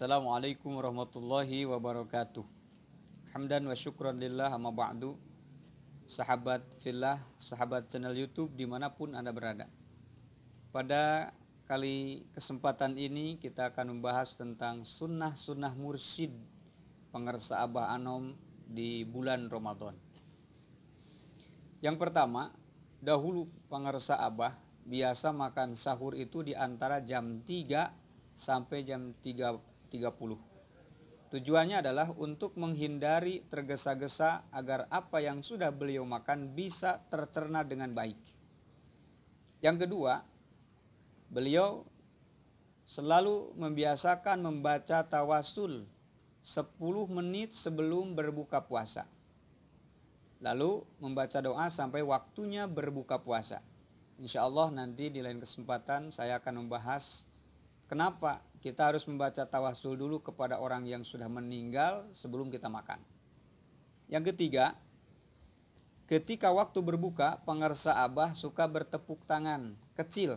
Assalamualaikum warahmatullahi wabarakatuh. Hamdan wa syukran lillah amma ba'du. Sahabat fillah, sahabat channel YouTube dimanapun Anda berada. Pada kali kesempatan ini kita akan membahas tentang sunnah-sunnah mursyid pengersa Abah Anom di bulan Ramadan. Yang pertama, dahulu pengersa Abah biasa makan sahur itu di antara jam 3 sampai jam 3 30. Tujuannya adalah untuk menghindari tergesa-gesa agar apa yang sudah beliau makan bisa tercerna dengan baik. Yang kedua, beliau selalu membiasakan membaca tawasul 10 menit sebelum berbuka puasa. Lalu membaca doa sampai waktunya berbuka puasa. Insya Allah nanti di lain kesempatan saya akan membahas kenapa kita harus membaca tawasul dulu kepada orang yang sudah meninggal sebelum kita makan. Yang ketiga, ketika waktu berbuka, pengersa Abah suka bertepuk tangan kecil,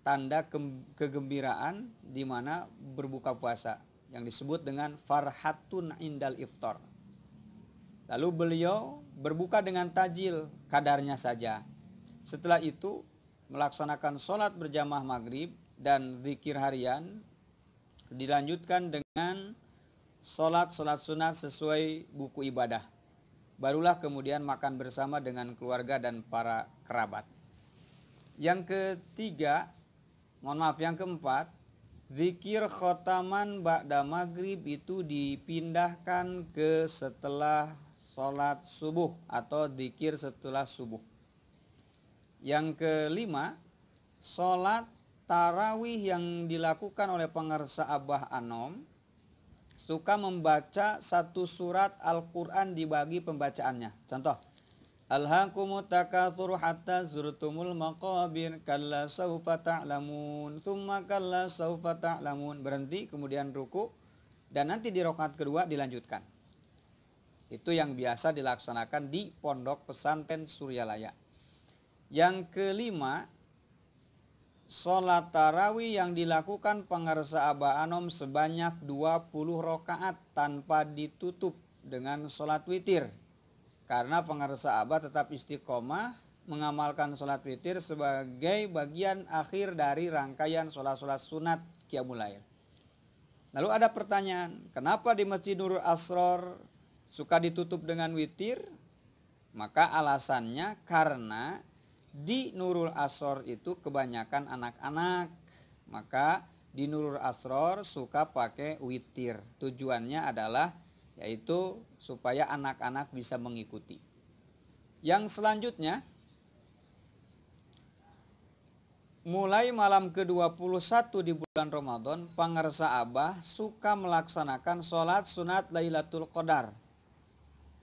tanda ke kegembiraan di mana berbuka puasa yang disebut dengan farhatun indal iftar. Lalu beliau berbuka dengan tajil kadarnya saja. Setelah itu melaksanakan sholat berjamaah maghrib dan zikir harian dilanjutkan dengan sholat-sholat sunnah sesuai buku ibadah. Barulah kemudian makan bersama dengan keluarga dan para kerabat. Yang ketiga, mohon maaf yang keempat, zikir khotaman ba'da maghrib itu dipindahkan ke setelah sholat subuh atau zikir setelah subuh. Yang kelima, sholat tarawih yang dilakukan oleh pengersa Abah Anom suka membaca satu surat Al-Quran dibagi pembacaannya. Contoh, Alhaakumut hatta zurtumul maqabir kalla sawfa ta'lamun thumma kalla sawfa ta'lamun berhenti kemudian ruku dan nanti di rokat kedua dilanjutkan. Itu yang biasa dilaksanakan di Pondok Pesantren Suryalaya. Yang kelima, sholat tarawih yang dilakukan pengersa Aba Anom sebanyak 20 rokaat tanpa ditutup dengan sholat witir. Karena pengersa Aba tetap istiqomah mengamalkan sholat witir sebagai bagian akhir dari rangkaian sholat-sholat sunat Qiyamulail. Lalu ada pertanyaan, kenapa di Masjid Nurul Asror suka ditutup dengan witir? Maka alasannya karena di Nurul Asror itu kebanyakan anak-anak. Maka di Nurul Asror suka pakai witir. Tujuannya adalah yaitu supaya anak-anak bisa mengikuti. Yang selanjutnya Mulai malam ke-21 di bulan Ramadan, Pangersa Abah suka melaksanakan sholat sunat Lailatul Qadar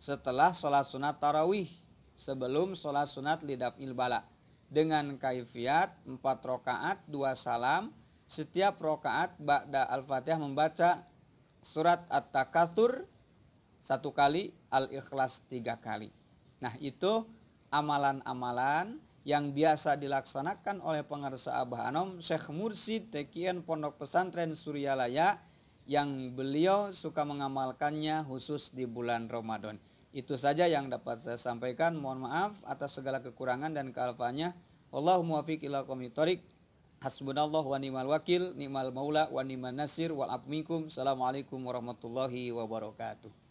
setelah sholat sunat Tarawih sebelum sholat sunat lidafil ilbala dengan kaifiat empat rokaat dua salam setiap rokaat ba'da al-fatihah membaca surat at takatur satu kali al-ikhlas tiga kali nah itu amalan-amalan yang biasa dilaksanakan oleh pengarsa Abah Anom Syekh Mursi Tekian Pondok Pesantren Suryalaya yang beliau suka mengamalkannya khusus di bulan Ramadan. Itu saja yang dapat saya sampaikan. Mohon maaf atas segala kekurangan dan kealpaannya. Wallahu muwaffiq ila qomitorik. Hasbunallah wa ni'mal wakil, ni'mal maula wa ni'mal nasir wal Assalamualaikum warahmatullahi wabarakatuh.